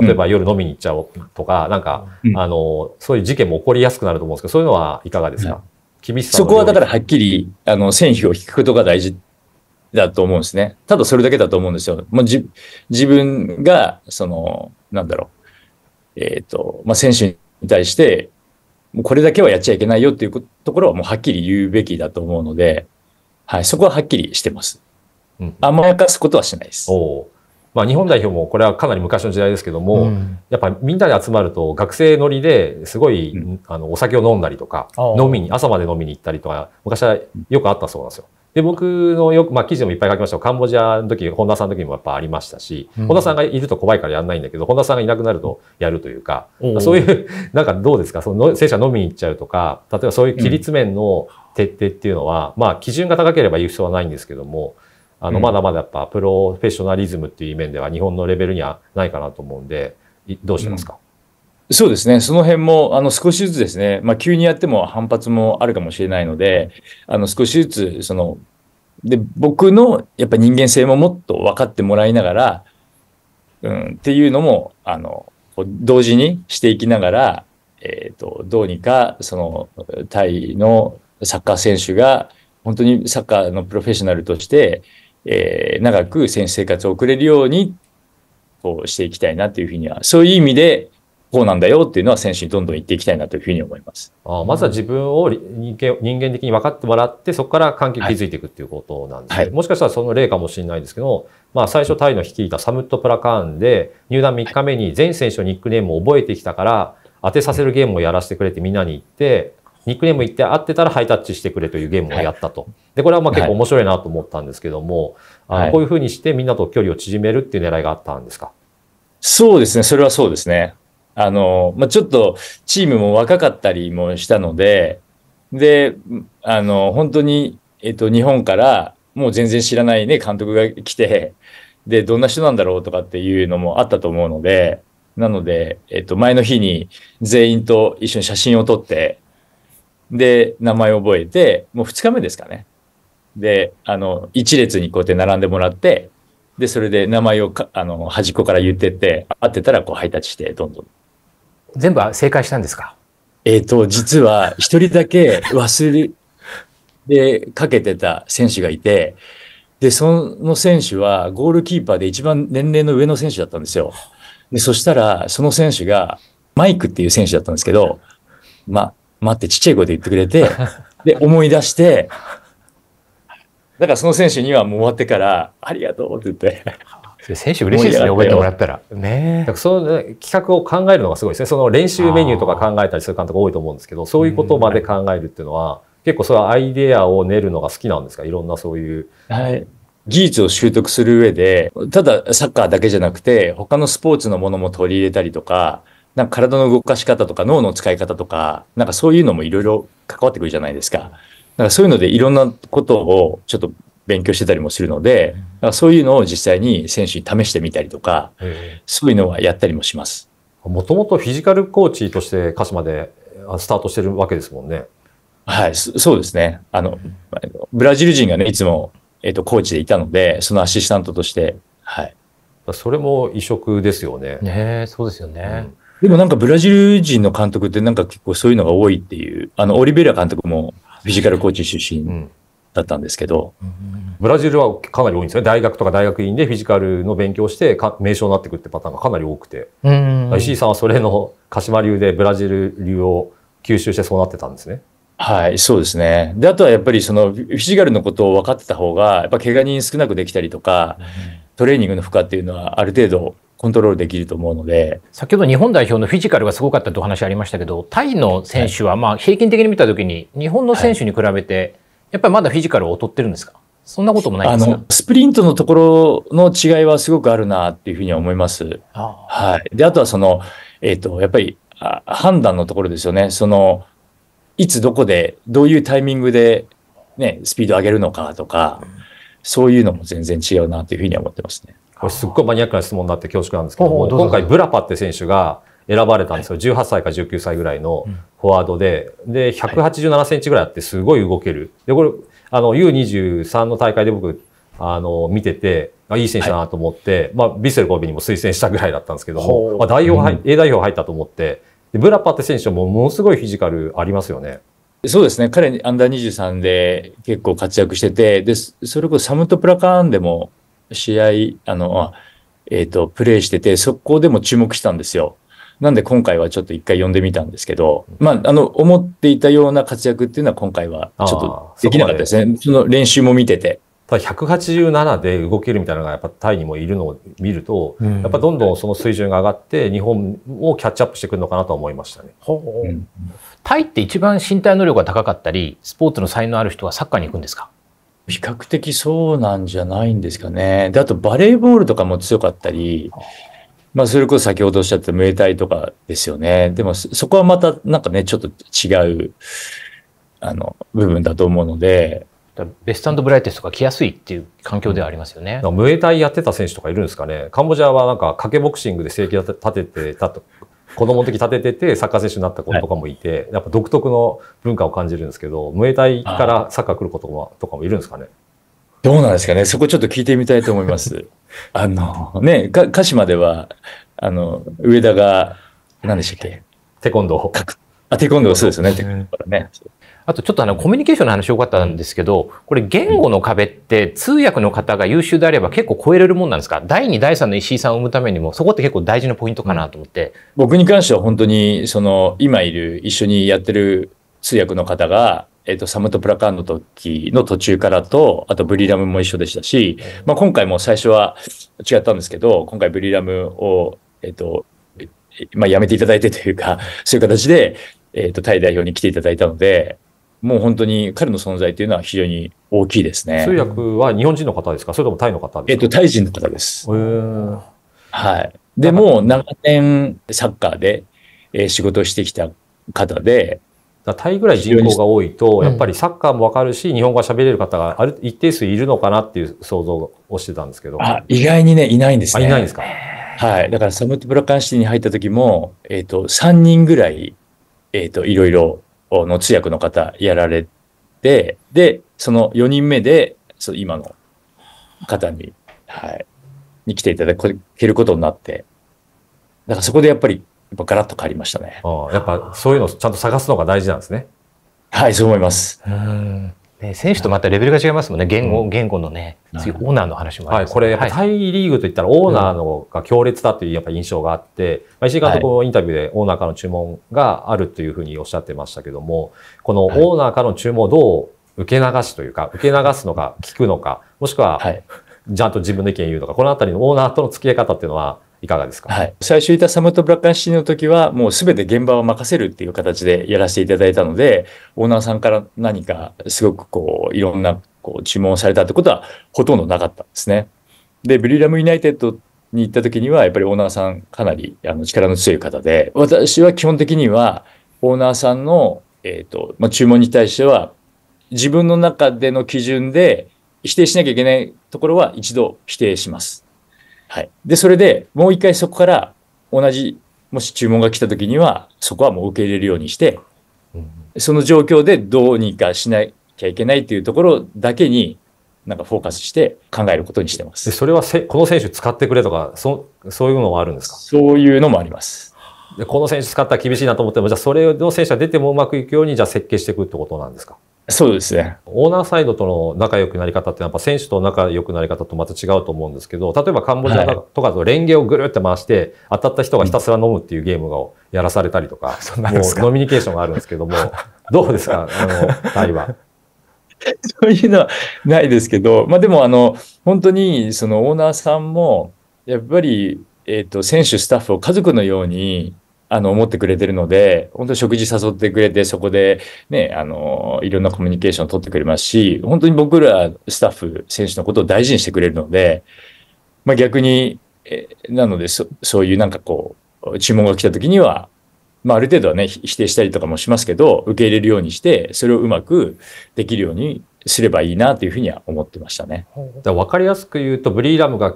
例えば夜飲みに行っちゃおうとか、うん、なんか、うん、あの、そういう事件も起こりやすくなると思うんですけど、そういうのはいかがですか、うん、厳しさそこはだからはっきり、あの、線費を引くことが大事だと思うんですね。ただそれだけだと思うんですよ。もうじ自分が、その、なんだろう、えっ、ー、と、まあ、選手に対して、もうこれだけはやっちゃいけないよっていうところはもうはっきり言うべきだと思うので、はい、そこははっきりしてます。甘やかすことはしないです。おまあ、日本代表もこれはかなり昔の時代ですけども、うん、やっぱみんなで集まると学生乗りですごい、うん、あのお酒を飲んだりとか飲みに朝まで飲みに行ったりとか昔はよくあったそうなんですよ。で僕のよく、まあ、記事もいっぱい書きましたカンボジアの時本田さんの時もやっぱありましたし、うん、本田さんがいると怖いからやんないんだけど本田さんがいなくなるとやるというか、うん、そういうなんかどうですかその戦車飲みに行っちゃうとか例えばそういう規律面の徹底っていうのは、うん、まあ基準が高ければ言う必要はないんですけどもあの、まだまだやっぱプロフェッショナリズムっていう面では日本のレベルにはないかなと思うんで、どうしてますか、うん、そうですね。その辺も、あの、少しずつですね、まあ、急にやっても反発もあるかもしれないので、あの、少しずつ、その、で、僕の、やっぱ人間性ももっと分かってもらいながら、うん、っていうのも、あの、同時にしていきながら、えっ、ー、と、どうにか、その、タイのサッカー選手が、本当にサッカーのプロフェッショナルとして、えー、長く選手生活を送れるように、こうしていきたいなというふうには、そういう意味で、こうなんだよっていうのは選手にどんどん言っていきたいなというふうに思います。あまずは自分を人間人間的に分かってもらって、そこから関係を築いていくっていうことなんです、ね、はい、もしかしたらその例かもしれないですけど、まあ最初タイの率いたサムット・プラカーンで、入団3日目に全選手のニックネームを覚えてきたから、当てさせるゲームをやらせてくれってみんなに言って、ニックネーム言って合ってたらハイタッチしてくれというゲームをやったと。で、これはまあ結構面白いなと思ったんですけども、はい、あのこういうふうにしてみんなと距離を縮めるっていう狙いがあったんですか、はい、そうですね、それはそうですね。あの、まあ、ちょっとチームも若かったりもしたので、で、あの、本当に、えっと、日本からもう全然知らないね、監督が来て、で、どんな人なんだろうとかっていうのもあったと思うので、なので、えっと、前の日に全員と一緒に写真を撮って、で、名前を覚えて、もう2日目ですかね。で、あの、一列にこうやって並んでもらって、で、それで名前をか、あの、端っこから言ってって、合ってたらこうハイタッチして、どんどん。全部正解したんですかえっ、と、実は一人だけ忘れでかけてた選手がいて、で、その選手はゴールキーパーで一番年齢の上の選手だったんですよ。で、そしたら、その選手が、マイクっていう選手だったんですけど、まあ、待ってちっちゃい声で言ってくれて、で、思い出して、だからその選手にはもう終わってから、ありがとうって言って。選手嬉しいですね、覚えてもらったら。ねらその企画を考えるのがすごいですね。その練習メニューとか考えたりする監督多いと思うんですけど、そういうことまで考えるっていうのは、結構そのアイデアを練るのが好きなんですかいろんなそういう。はい。技術を習得する上で、ただサッカーだけじゃなくて、他のスポーツのものも取り入れたりとか、なんか体の動かし方とか脳の使い方とか、なんかそういうのもいろいろ関わってくるじゃないですか。んかそういうのでいろんなことをちょっと勉強してたりもするので、だからそういうのを実際に選手に試してみたりとか、そういうのはやったりもします。もともとフィジカルコーチとして鹿島でスタートしてるわけですもんね。はい、そうですね。あの、ブラジル人がね、いつも、えっ、と、コーチでいたので、そのアシスタントとして、はい。それも異色ですよね。ねそうですよね。うんでもなんかブラジル人の監督ってなんか結構そういうのが多いっていう、あの、オリベラ監督もフィジカルコーチ出身だったんですけど、うん、ブラジルはかなり多いんですね。大学とか大学院でフィジカルの勉強してか名称になってくってパターンがかなり多くて、石井さんはそれの鹿島流でブラジル流を吸収してそうなってたんですね。はい、そうですね。で、あとはやっぱりそのフィジカルのことを分かってた方が、やっぱ怪我人少なくできたりとか、うん、トレーニングの負荷っていうのはある程度コントロールできると思うので先ほど日本代表のフィジカルがすごかったとお話ありましたけどタイの選手はまあ平均的に見た時に日本の選手に比べてやっぱりまだフィジカルを劣ってるんですか、そんなこともないあの、スプリントのところの違いはすごくあるなっていうふうには思います。ああはい。で、あとはその、えっ、ー、と、やっぱり判断のところですよね。その、いつどこで、どういうタイミングで、ね、スピードを上げるのかとか、そういうのも全然違うなというふうに思ってますね。これすっごいマニアックな質問になって恐縮なんですけども、今回ブラパって選手が選ばれたんですよ。18歳か19歳ぐらいのフォワードで、で、187センチぐらいあってすごい動ける。で、これ、あの、U23 の大会で僕、あの、見てて、あいい選手だなと思って、まあ、ビッセル神戸にも推薦したぐらいだったんですけども、まあ、代表入、A 代表入ったと思って、でブラパって選手もものすごいフィジカルありますよね。そうですね。彼、アンダー23で結構活躍してて、で、それこそサムトプラカーンでも試合、あの、えっ、ー、と、プレイしてて、そこでも注目したんですよ。なんで今回はちょっと一回呼んでみたんですけど、まあ、あの、思っていたような活躍っていうのは今回はちょっとできなかったですね。その練習も見てて。ただ187で動けるみたいなのがやっぱタイにもいるのを見ると、うん、やっぱどんどんその水準が上がって日本をキャッチアップしてくるのかなと思いましたね。うん、タイって一番身体能力が高かったりスポーツの才能ある人はサッカーに行くんですか比較的そうなんじゃないんですかね。で、あとバレーボールとかも強かったり、まあ、それこそ先ほどおっしゃったムエタイとかですよね。でも、そこはまたなんかね、ちょっと違う、あの、部分だと思うので。ベストブライテストが来やすいっていう環境ではありますよね。ムエタイやってた選手とかいるんですかね。カンボジアはなんか掛けボクシングで生計立ててたと子供の時立てててサッカー選手になった子とかもいて、はい、やっぱ独特の文化を感じるんですけど、ムエタイからサッカー来る子とかもとかもいるんですかねどうなんですかねそこちょっと聞いてみたいと思います。あの、ね、か鹿島では、あの、上田が、何でしたっけテコンドー。あ、テコンドー、そうですよね。テコンドーからね。あとちょっとあのコミュニケーションの話よかったんですけど、これ言語の壁って通訳の方が優秀であれば結構超えれるもんなんですか第2、第3の石井さんを生むためにも、そこって結構大事なポイントかなと思って。僕に関しては本当に、その今いる一緒にやってる通訳の方が、えっと、サムとプラカーンの時の途中からと、あとブリラムも一緒でしたし、まあ、今回も最初は違ったんですけど、今回ブリラムを、えっと、まあ、やめていただいてというか、そういう形で、えっと、タイ代表に来ていただいたので、もう本当に彼の存在というのは非常に大きいですね。通訳は日本人の方ですかそれともタイの方ですかえっと、タイ人の方です。はい。でも、長年サッカーで、え仕事してきた方で、タイぐらい人口が多いと、やっぱりサッカーもわかるし、日本語が喋れる方がある一定数いるのかなっていう想像をしてたんですけど。あ、意外にね、いないんですね。いないんですか。はい。だからサムトブラカンシティに入った時も、えっ、ー、と、3人ぐらい、えっ、ー、と、いろいろの通訳の方やられて、で、その4人目で、そ今の方に、はい、に来ていただけることになって、だからそこでやっぱり、やっぱガラッと変わりましたね。やっぱそういうのをちゃんと探すのが大事なんですね。はい、そう思います。ね、選手とまたレベルが違いますもんね、言語,、言語のね、次、オーナーの話もあります、ね、はい、これ、タイリーグといったら、オーナーのが強烈だというやっぱ印象があって、まあ、石井監督のインタビューで、オーナーからの注文があるというふうにおっしゃってましたけども、このオーナーからの注文をどう受け流しというか、受け流すのか、聞くのか、もしくは、ちゃんと自分の意見を言うのか、このあたりのオーナーとの付き合い方っていうのは、いかがですかはい。最初いたサムとブラックアンシティの時は、もうすべて現場を任せるっていう形でやらせていただいたので、オーナーさんから何かすごくこう、いろんなこう注文されたってことはほとんどなかったんですね。で、ブリラムユナイテッドに行った時には、やっぱりオーナーさんかなりあの力の強い方で、私は基本的には、オーナーさんの、えっ、ー、と、まあ、注文に対しては、自分の中での基準で否定しなきゃいけないところは一度否定します。はい。で、それでもう一回そこから同じ、もし注文が来た時には、そこはもう受け入れるようにして、その状況でどうにかしなきゃいけないっていうところだけに、なんかフォーカスして考えることにしてます。それはせ、この選手使ってくれとか、そそういうのもあるんですかそういうのもあります。でこの選手使ったら厳しいなと思っても、じゃあそれの選手が出てもうまくいくように、じゃあ設計していくってことなんですかそうですね。オーナーサイドとの仲良くなり方ってやっぱ選手と仲良くなり方とまた違うと思うんですけど、例えばカンボジアとかとレンゲをぐるって回して、当たった人がひたすら飲むっていうゲームをやらされたりとか、うん、もうノミニケーションがあるんですけども、どうですか、あの、対話。そういうのはないですけど、まあでもあの、本当にそのオーナーさんも、やっぱり、えっ、ー、と、選手、スタッフを家族のようにあの、思ってくれてるので、本当に食事誘ってくれて、そこでね、あの、いろんなコミュニケーションを取ってくれますし、本当に僕らスタッフ、選手のことを大事にしてくれるので、まあ逆に、えなのでそ、そういうなんかこう、注文が来た時には、まあある程度はね、否定したりとかもしますけど、受け入れるようにして、それをうまくできるようにすればいいなというふうには思ってましたね。だ分かりやすく言うと、ブリーダムが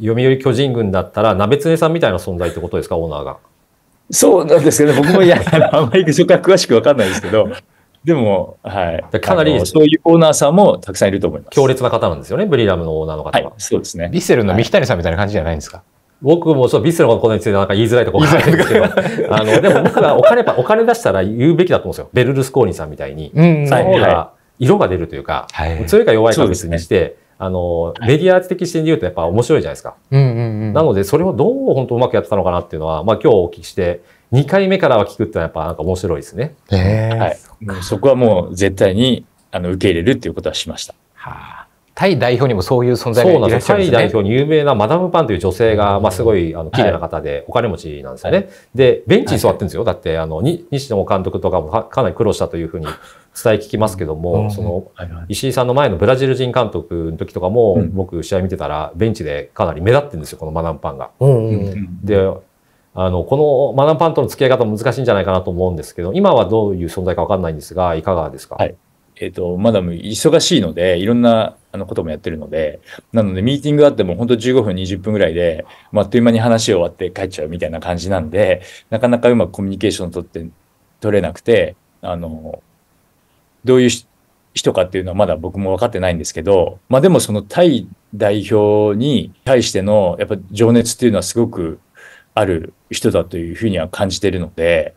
読売巨人軍だったら、鍋常さんみたいな存在ってことですか、オーナーが。そうなんですけど、ね、僕もいや、あまり詳しくわかんないですけど、でも、はい。かなり、そういうオーナーさんもたくさんいると思います。強烈な方なんですよね、ブリーダムのオーナーの方は。はい、そうですね。ビッセルの三木谷さんみたいな感じじゃないんですか、はい僕もそう、ビルのことについてなんか言いづらいところがあるんですけど、あの、でも僕はお金、お金出したら言うべきだと思うんですよ。ベルルスコーニさんみたいに。うん、最が、色が出るというか、はい、強いか弱いか別にして、あの、メディア的視点で言うとやっぱ面白いじゃないですか。なので、それをどう本当うまくやってたのかなっていうのは、まあ今日お聞きして、2回目からは聞くってのはやっぱなんか面白いですね。はい。そこはもう絶対にあの受け入れるっていうことはしました。はあタイ代表にもそういう存在がいらっしゃるんですね。タイ代表に有名なマダムパンという女性が、まあ、すごい、あの、綺麗な方で、お金持ちなんですよね。で、ベンチに座ってるんですよ。だって、あの、に西野監督とかもかなり苦労したというふうに伝え聞きますけども、その、石井さんの前のブラジル人監督の時とかも、僕、試合見てたら、ベンチでかなり目立ってるんですよ、このマダムパンが。で、あの、このマダムパンとの付き合い方も難しいんじゃないかなと思うんですけど、今はどういう存在かわかんないんですが、いかがですか、はいえっ、ー、と、マダム忙しいので、いろんなあのこともやってるので、なのでミーティングあっても本当15分20分ぐらいで、まあ、っという間に話終わって帰っちゃうみたいな感じなんで、なかなかうまくコミュニケーション取って、取れなくて、あの、どういう人かっていうのはまだ僕も分かってないんですけど、まあでもそのタイ代表に対してのやっぱ情熱っていうのはすごくある人だというふうには感じてるので、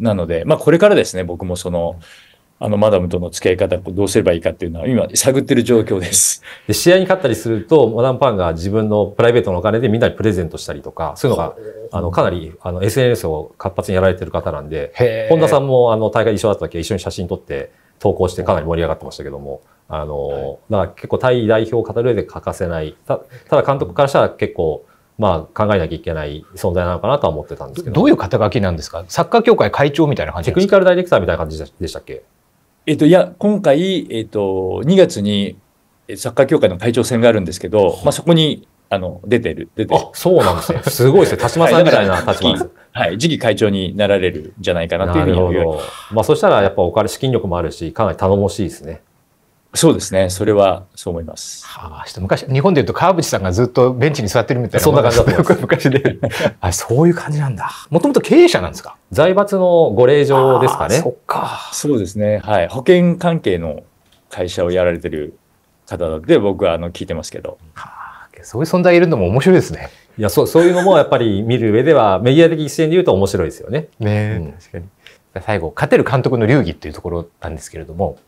なので、まあこれからですね、僕もその、うんあのマダムとの付き合い方どうすればいいかっていうのは今探ってる状況です。で試合に勝ったりするとマダムパンが自分のプライベートのお金でみんなにプレゼントしたりとかそういうのがあのかなりあの SNS を活発にやられてる方なんで本田さんもあの大会一緒だった時一緒に写真撮って投稿してかなり盛り上がってましたけども。あの、はい、だから結構タイ代表を語る上で欠かせない。ただ監督からしたら結構、まあ、考えなきゃいけない存在なのかなとは思ってたんですけどどういう肩書きなんですかサッカー協会会長みたいな感じテクニカルダイレクターみたいな感じでしたっけえっ、と、いや、今回、えっ、と、2月にサッカー協会の会長選があるんですけど、まあ、そこに、あの、出てる、出てる。あ、そうなんですね。すごいですね。田島さんみたいな立はい、次期会長になられるんじゃないかなというふうに思います。まあ、そしたらやっぱお金資金力もあるし、かなり頼もしいですね。そうですね。それはそう思います。はあ、昔、日本でいうと川淵さんがずっとベンチに座ってるみたいな。そんな感じだった。昔で。あ、そういう感じなんだ。もともと経営者なんですか財閥のご令嬢ですかね。そっか。そうですね。はい。保険関係の会社をやられてる方で、僕はあの聞いてますけど。はあそういう存在いるのも面白いですね。いや、そう、そういうのもやっぱり見る上では、メディア的一線で言うと面白いですよね。ね、うん、確かに。最後、勝てる監督の流儀っていうところなんですけれども、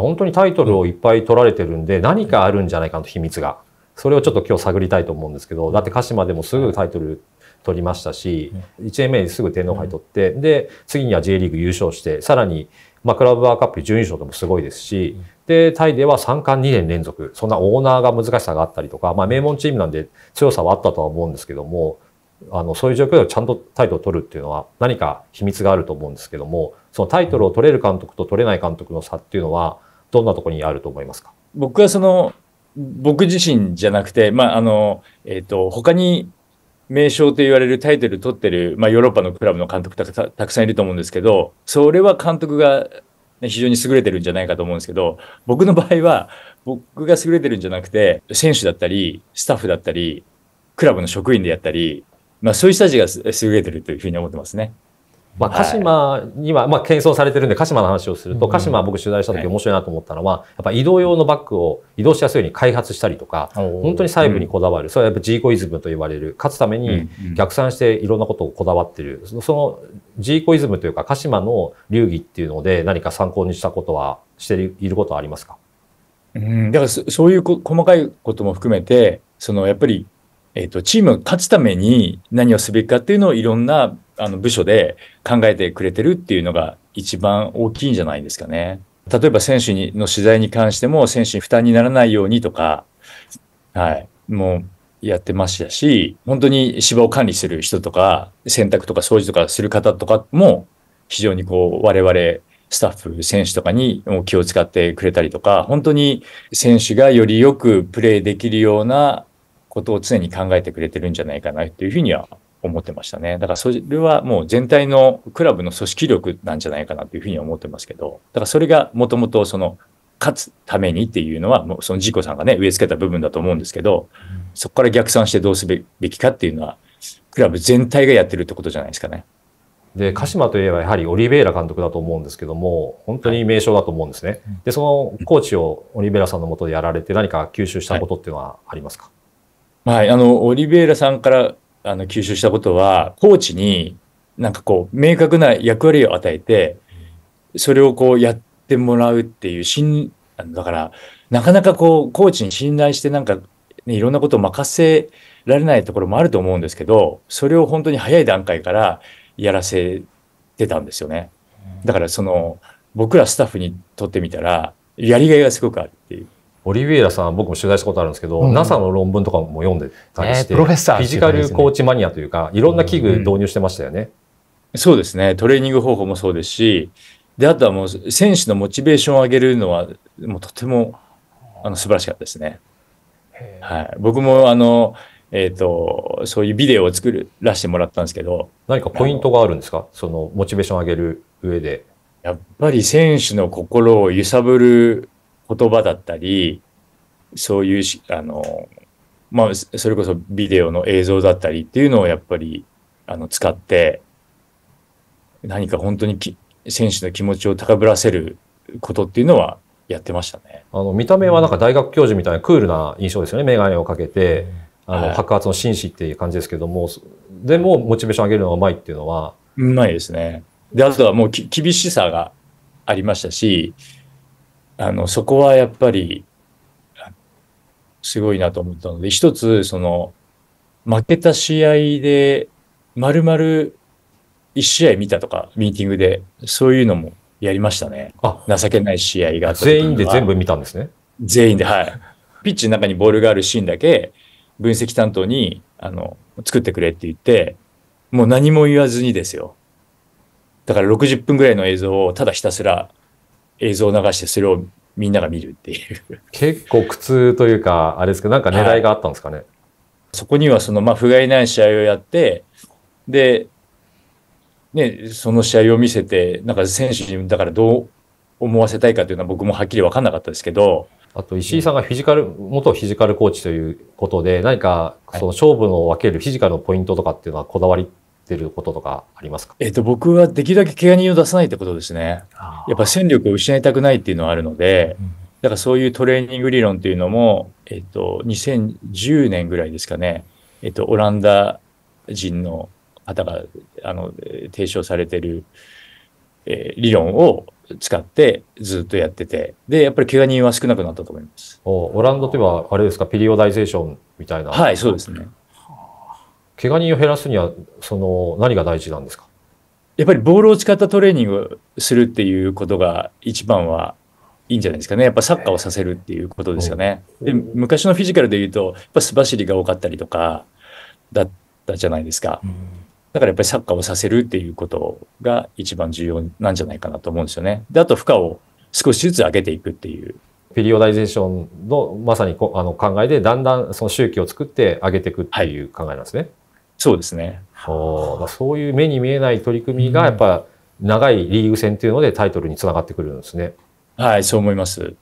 本当にタイトルをいっぱい取られてるんで、何かあるんじゃないかと秘密が。それをちょっと今日探りたいと思うんですけど、だって鹿島でもすぐタイトル取りましたし、1年目ですぐ天皇杯取って、で、次には J リーグ優勝して、さらに、まあ、クラブワーカップ準優勝でもすごいですし、で、タイでは3冠2年連続、そんなオーナーが難しさがあったりとか、まあ、名門チームなんで強さはあったとは思うんですけども、あの、そういう状況でちゃんとタイトルを取るっていうのは何か秘密があると思うんですけども、そのタイトルを取れる監督と取れない監督の差っていうのは、どんなところにあると思いますか僕はその、僕自身じゃなくて、まあ、あの、えっ、ー、と、他に名称と言われるタイトル取ってる、まあ、ヨーロッパのクラブの監督たくさんいると思うんですけど、それは監督が、ね、非常に優れてるんじゃないかと思うんですけど、僕の場合は、僕が優れてるんじゃなくて、選手だったり、スタッフだったり、クラブの職員でやったり、まあ、そういう人たちが優れてるというふうに思ってますね。まあ、鹿島には、まあ、謙遜されてるんで、鹿島の話をすると、鹿島僕取材した時面白いなと思ったのは、やっぱ移動用のバッグを移動しやすいように開発したりとか、本当に細部にこだわる。それはやっぱジーコイズムと言われる。勝つために逆算していろんなことをこだわってる。そのジーコイズムというか、鹿島の流儀っていうので何か参考にしたことは、していることはありますかうん、だからそういう細かいことも含めて、そのやっぱりえっと、チームが勝つために何をすべきかっていうのをいろんなあの部署で考えてくれてるっていうのが一番大きいんじゃないですかね。例えば選手にの取材に関しても選手に負担にならないようにとか、はい、もうやってましたし、本当に芝を管理する人とか、洗濯とか掃除とかする方とかも非常にこう我々スタッフ、選手とかに気を使ってくれたりとか、本当に選手がよりよくプレーできるようなことを常に考えてくれてるんじゃないかなというふうには思ってましたね。だからそれはもう全体のクラブの組織力なんじゃないかなというふうに思ってますけど、だからそれがもともとその勝つためにっていうのは、もうそのジーコさんがね、植え付けた部分だと思うんですけど、そこから逆算してどうすべきかっていうのは、クラブ全体がやってるってことじゃないですかね。で、鹿島といえばやはりオリベイラ監督だと思うんですけども、本当に名将だと思うんですね。で、そのコーチをオリベイラさんのもとでやられて何か吸収したことっていうのはありますか、はいはい、あの、オリベイラさんからあの吸収したことは、コーチになんかこう、明確な役割を与えて、それをこうやってもらうっていう、しんだから、なかなかこう、コーチに信頼してなんか、ね、いろんなことを任せられないところもあると思うんですけど、それを本当に早い段階からやらせてたんですよね。だからその、僕らスタッフにとってみたら、やりがいがすごくあるっていう。オリビエラさん僕も取材したことあるんですけど、うん、NASA の論文とかも読んでたりして、プロフェッサー、フィジカルコーチマニアというかいろんな器具導入してましたよね、うんうん、そうですねトレーニング方法もそうですしであとはもう選手のモチベーションを上げるのはもうとてもあの素晴らしかったですね。はい、僕もあのえっ、ー、と、そういうビデオを作らせてもらったんですけど。何かポイントがあるんですかその、モチベーションを上げる上で。やっぱり選手の心を揺さぶる言葉だったり、そういうあの、まあ、それこそビデオの映像だったりっていうのをやっぱり、あの、使って、何か本当にき選手の気持ちを高ぶらせることっていうのはやってましたね。あの、見た目はなんか大学教授みたいなクールな印象ですよね。眼鏡をかけて、あの、はい、白髪の紳士っていう感じですけども、でもモチベーション上げるのがうまいっていうのは。うまいですね。で、あとはもうき厳しさがありましたし、あの、そこはやっぱり、すごいなと思ったので、一つ、その、負けた試合で、丸々一試合見たとか、ミーティングで、そういうのもやりましたね。あ情けない試合が全員で全部見たんですね。全員で、はい。ピッチの中にボールがあるシーンだけ、分析担当に、あの、作ってくれって言って、もう何も言わずにですよ。だから60分ぐらいの映像をただひたすら映像を流してそれをみんなが見るっていう結構苦痛というかあれですけどなんか狙いがあったんですかね、はい、そこにはそのまあ不甲斐ない試合をやってでねその試合を見せてなんか選手にだからどう思わせたいかというのは僕もはっきり分かんなかったですけどあと石井さんがフィジカル、元フィジカルコーチということで、何かその勝負の分けるフィジカルのポイントとかっていうのはこだわりてることとかありますかえっ、ー、と、僕はできるだけ怪我人を出さないってことですね。やっぱ戦力を失いたくないっていうのはあるので、だからそういうトレーニング理論っていうのも、えっ、ー、と、2010年ぐらいですかね、えっ、ー、と、オランダ人の方が、あの、提唱されてる、え理論を使ってずっとやってて、で、やっぱり怪我人は少なくなったと思います。おオランダといえば、あれですか、ピリオダイゼーションみたいな。はい、そうですね。怪我人を減らすにはその何が大事なんですかやっぱりボールを使ったトレーニングをするっていうことが一番はいいんじゃないですかね。やっぱサッカーをさせるっていうことですよね。で昔のフィジカルで言うと、やっぱ素走りが多かったりとかだったじゃないですか。だからやっぱりサッカーをさせるっていうことが一番重要なんじゃないかなと思うんですよね。で、あと負荷を少しずつ上げていくっていう。ピリオダイゼーションのまさにあの考えで、だんだんその周期を作って上げていくっていう考えなんですね。はいそうですねあそういう目に見えない取り組みがやっぱ長いリーグ戦というのでタイトルにつながってくるんですね。はい、そう思います。やっ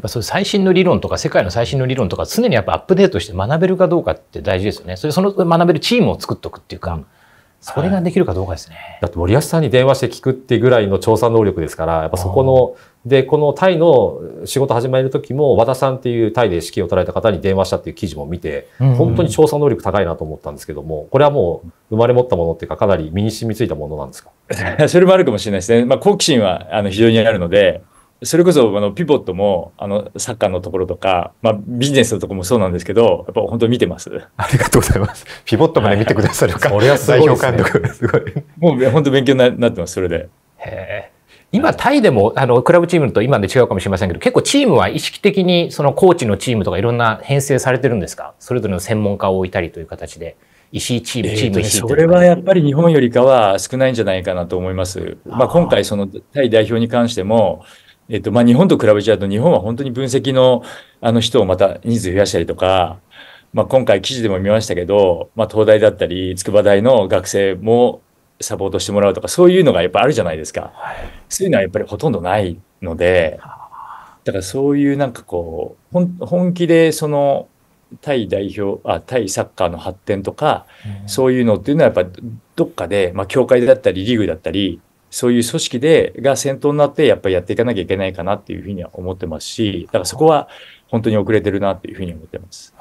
ぱそういう最新の理論とか世界の最新の理論とか常にやっぱアップデートして学べるかどうかって大事ですよね。それその学べるチームを作っとくっていうか、それができるかどうかですね、だって森保さんに電話して聞くってぐらいの調査能力ですからやっぱそこのでこのタイの仕事始める時も和田さんっていうタイで指揮を取られた方に電話したっていう記事も見て、ん本当に調査能力高いなと思ったんですけどもこれはもう生まれ持ったものっていうかかなり身に染みついたものなんですか それもあるかもしれないですね、まあ、好奇心はあの非常にあるのでそれこそあのピボットもあのサッカーのところとか、まあ、ビジネスのところもそうなんですけどやっぱ本当見てますありがとうございますピボットまで見てくださるか、はい、代表監督すごい、もう本当勉強になってますそれでへえ今タイでもあのクラブチームと今で違うかもしれませんけど結構チームは意識的にそのコーチのチームとかいろんな編成されてるんですかそれぞれの専門家を置いたりという形で石井チーム、チーム石井それはやっぱり日本よりかは少ないんじゃないかなと思います。あまあ、今回そのタイ代表に関してもえっと、まあ、日本と比べちゃうと、日本は本当に分析の、あの人をまた人数増やしたりとか、まあ、今回記事でも見ましたけど、まあ、東大だったり、筑波大の学生もサポートしてもらうとか、そういうのがやっぱあるじゃないですか。はい、そういうのはやっぱりほとんどないので、だからそういうなんかこう、本気でその、対代表、あ、対サッカーの発展とか、そういうのっていうのはやっぱどっかで、まあ、協会だったり、リーグだったり、そういう組織で、が先頭になって、やっぱりやっていかなきゃいけないかなっていうふうには思ってますし、だからそこは本当に遅れてるなっていうふうに思ってます。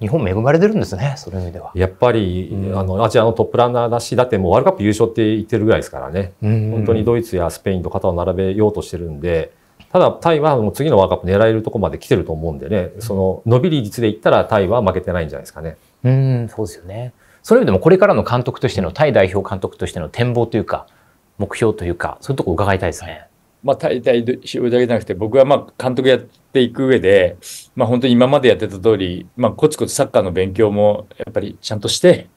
日本恵まれてるんですね、そう意味では。やっぱり、うん、あのアジアのトップランナーだし、だってもうワールドカップ優勝って言ってるぐらいですからね、本当にドイツやスペインと肩を並べようとしてるんで、ただタイはもう次のワールドカップ狙えるとこまで来てると思うんでね、その伸び率で言ったらタイは負けてないんじゃないですかね。うん、そうですよね。そういう意味でもこれからの監督としての、タイ代表監督としての展望というか、目標というか、そういうとこ伺いたいですね。まあ、大体指導だけじゃなくて、僕はまあ監督やっていく上で、まあ、本当に今までやってた通り、まあ、コツコツサッカーの勉強もやっぱりちゃんとして、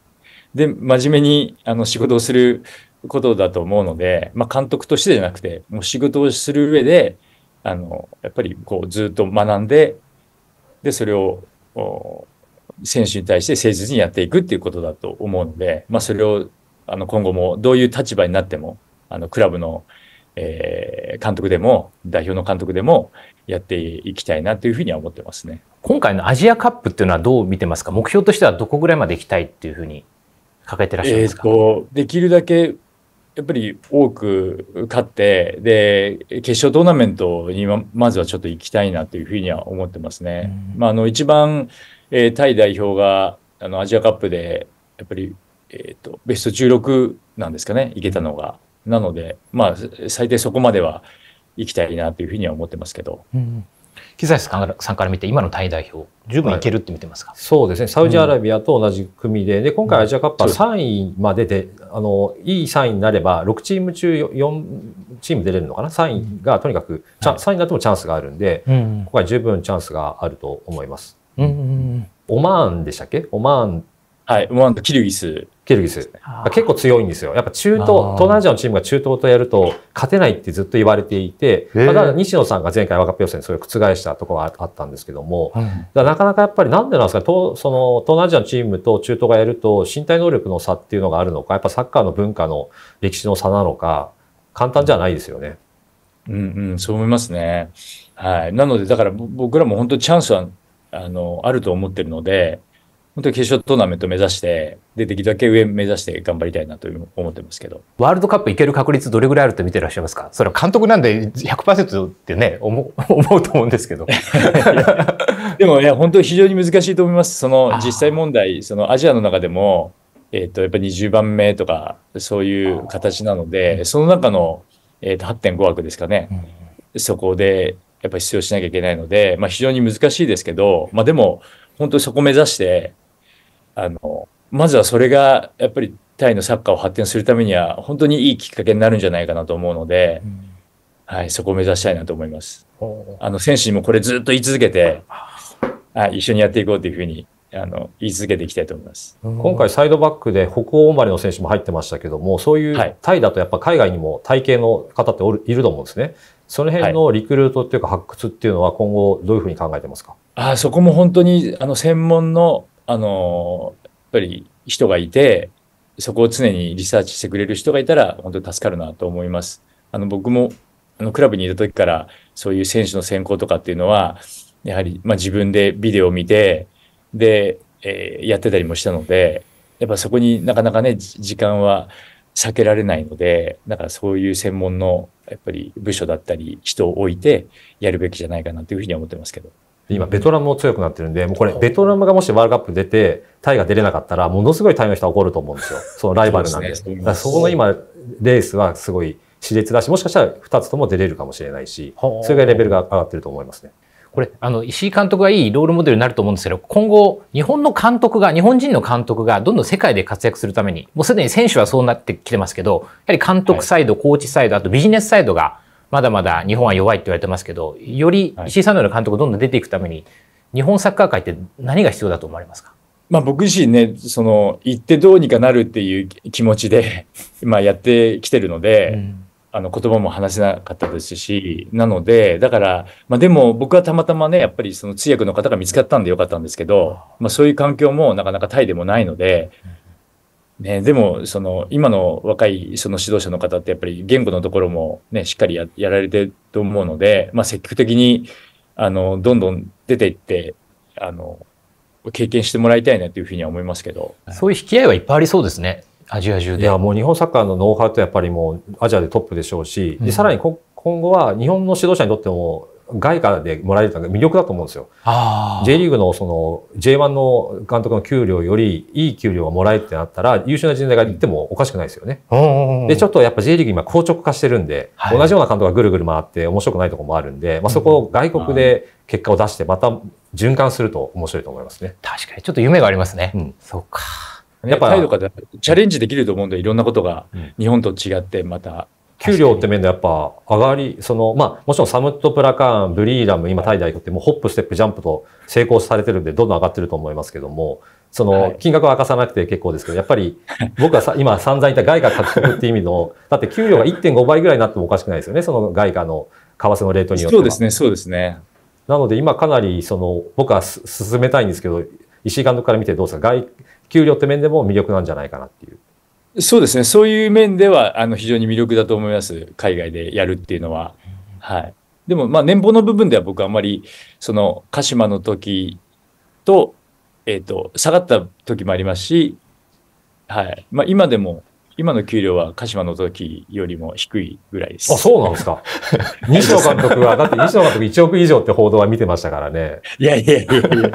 で、真面目にあの仕事をすることだと思うので、まあ、監督としてじゃなくて、もう仕事をする上で、あの、やっぱりこうずっと学んで、で、それを、選手に対して誠実にやっていくっていうことだと思うので、まあ、それをあの今後もどういう立場になってもあの、クラブの、えー、監督でも、代表の監督でも、やっていきたいなというふうには思ってますね。今回のアジアカップっていうのはどう見てますか目標としてはどこぐらいまで行きたいっていうふうに掲げてらっしゃいますか、えー、できるだけやっぱり多く勝って、で、決勝トーナメントにまずはちょっと行きたいなというふうには思ってますね。まあ、あの、一番、えー、タイ代表が、あの、アジアカップで、やっぱり、えっ、ー、と、ベスト16なんですかね、行けたのが。なので、まあ、最低そこまでは行きたいなというふうには思ってますけど。うん木崎さんから見て今のタイ代表十分いけるって見てますか、はい、そうですねサウジアラビアと同じ組でで今回アジアカップは3位までで、あのいい3位になれば6チーム中4チーム出れるのかな3位がとにかく、う3位になってもチャンスがあるんで、はい、今回十分チャンスがあると思います。うん、うん、オマーンでしたっけオマーンはい、オマーンとキルギスキルギス。結構強いんですよ。やっぱ中東、東南アジアのチームが中東とやると勝てないってずっと言われていて、ただ西野さんが前回ワカッ予選それを覆したところがあったんですけども、うん、なかなかやっぱりなんでなんですか東その東南アジアのチームと中東がやると身体能力の差っていうのがあるのか、やっぱサッカーの文化の歴史の差なのか、簡単じゃないですよね。うんうん、そう思いますね。はい。なので、だから僕らも本当にチャンスは、あの、あると思ってるので、本当に決勝トーナメント目指して、で、できるだけ上目指して頑張りたいなと思ってますけど。ワールドカップ行ける確率どれぐらいあると見てらっしゃいますかそれは監督なんで100%ってね、思う、思うと思うんですけど。でも、いや、本当に非常に難しいと思います。その、実際問題、そのアジアの中でも、えっ、ー、と、やっぱり20番目とか、そういう形なので、その中の、えっ、ー、と、8.5枠ですかね。うん、そこで、やっぱり出場しなきゃいけないので、まあ非常に難しいですけど、まあでも、本当にそこ目指して、あの、まずはそれが、やっぱりタイのサッカーを発展するためには、本当にいいきっかけになるんじゃないかなと思うので、うん、はい、そこを目指したいなと思います。あの、選手にもこれずっと言い続けて、はい、一緒にやっていこうというふうに、あの、言い続けていきたいと思います。今回サイドバックで北欧生まれの選手も入ってましたけども、そういうタイだとやっぱ海外にも体型の方っておるいると思うんですね。その辺のリクルートっていうか発掘っていうのは今後どういうふうに考えてますか、はい、あそこも本当にあの専門のあの、やっぱり人がいて、そこを常にリサーチしてくれる人がいたら、本当に助かるなと思います。あの、僕も、あの、クラブにいた時から、そういう選手の選考とかっていうのは、やはり、まあ、自分でビデオを見て、で、えー、やってたりもしたので、やっぱそこになかなかね、時間は避けられないので、だからそういう専門の、やっぱり部署だったり、人を置いてやるべきじゃないかなというふうに思ってますけど。今、ベトナムも強くなってるんで、もうこれ、ベトナムがもしワールドカップ出て、タイが出れなかったら、ものすごいタイの人は怒ると思うんですよ。そのライバルなんで。そで、ね、そこの今、レースはすごい熾烈だし、もしかしたら2つとも出れるかもしれないし、それがレベルが上がってると思いますね。これ、あの、石井監督がいいロールモデルになると思うんですけど、今後、日本の監督が、日本人の監督がどんどん世界で活躍するために、もうすでに選手はそうなってきてますけど、やはり監督サイド、はい、コーチサイド、あとビジネスサイドが、まだまだ日本は弱いって言われてますけどより石井さんのような監督どんどん出ていくために、日本サッカー界って何が必要だと思われますかまあ、僕自身ねその行ってどうにかなるっていう気持ちで まあやってきてるので、うん、あの言葉も話せなかったですしなのでだから、まあ、でも僕はたまたまねやっぱりその通訳の方が見つかったんでよかったんですけど、まあ、そういう環境もなかなかタイでもないので、ね、でも、その、今の若いその指導者の方ってやっぱり言語のところもね、しっかりややられてると思うので、まあ積極的に、あの、どんどん出ていって、あの、経験してもらいたいなというふうには思いますけど。そういう引き合いはいっぱいありそうですね。アジア中で。いや、もう日本サッカーのノウハウってやっぱりもうアジアでトップでしょうし、うん、で、さらに今後は日本の指導者にとっても外貨でもらえるというのは魅力だと思うんですよ。J リーグのその J1 の監督の給料よりいい給料がもらえるってなったら優秀な人材がいてもおかしくないですよね。でちょっとやっぱ J リーグ今硬直化してるんで、はい、同じような監督がぐるぐる回って面白くないところもあるんで、まあ、そこを外国で結果を出してまた循環すると面白いと思いますね。確かにちょっと夢がありますね。うん、そうかやっぱ、り態度かチャレンジできると思うんでいろんなことが日本と違ってまた給料って面でやっぱ上がり、その、まあ、もちろんサムット・プラカーン、ブリーダム、今タイ代表ってもうホップ、ステップ、ジャンプと成功されてるんで、どんどん上がってると思いますけども、その、金額は明かさなくて結構ですけど、やっぱり、僕はさ今散々言った外貨獲得っていう意味の、だって給料が1.5倍ぐらいになってもおかしくないですよね、その外貨の、為替のレートによってそうですね、そうですね。なので今かなり、その、僕は進めたいんですけど、石井監督から見てどうですか外、給料って面でも魅力なんじゃないかなっていう。そうですね、そういう面ではあの非常に魅力だと思います、海外でやるっていうのは。はい、でも、まあ、年俸の部分では僕、あんまりその鹿島の時と,、えーと、と下がった時もありますし、はいまあ、今でも今の給料は鹿島の時よりも低いぐらいです。あ、そうなんですか。西野監督は、だって西野監督1億以上って報道は見てましたからね。いやいやいやいや。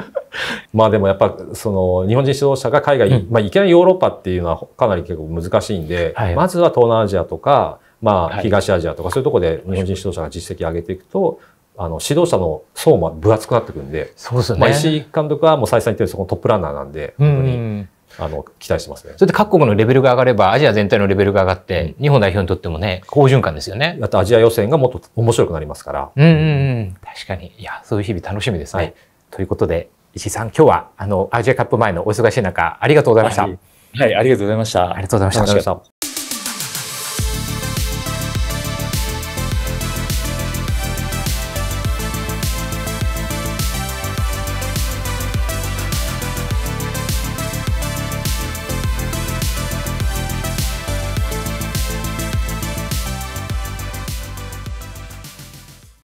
まあでもやっぱ、その、日本人指導者が海外、うん、まあいきなりヨーロッパっていうのはかなり結構難しいんで、はい、まずは東南アジアとか、まあ東アジアとか、そういうところで日本人指導者が実績上げていくと、あの指導者の層も分厚くなってくるんで、そうですね。まあ、石井監督はもう再三言ってるそこのトップランナーなんで、本当に。あの期待してますね。それで各国のレベルが上がれば、アジア全体のレベルが上がって、うん、日本代表にとってもね、好循環ですよね。あとアジア予選がもっと面白くなりますから。うんうんうん。確かに。いや、そういう日々楽しみですね。はい、ということで、石井さん、今日はあのアジアカップ前のお忙しい中、ありがとうございました。はい、はい、ありがとうございました。ありがとうございました。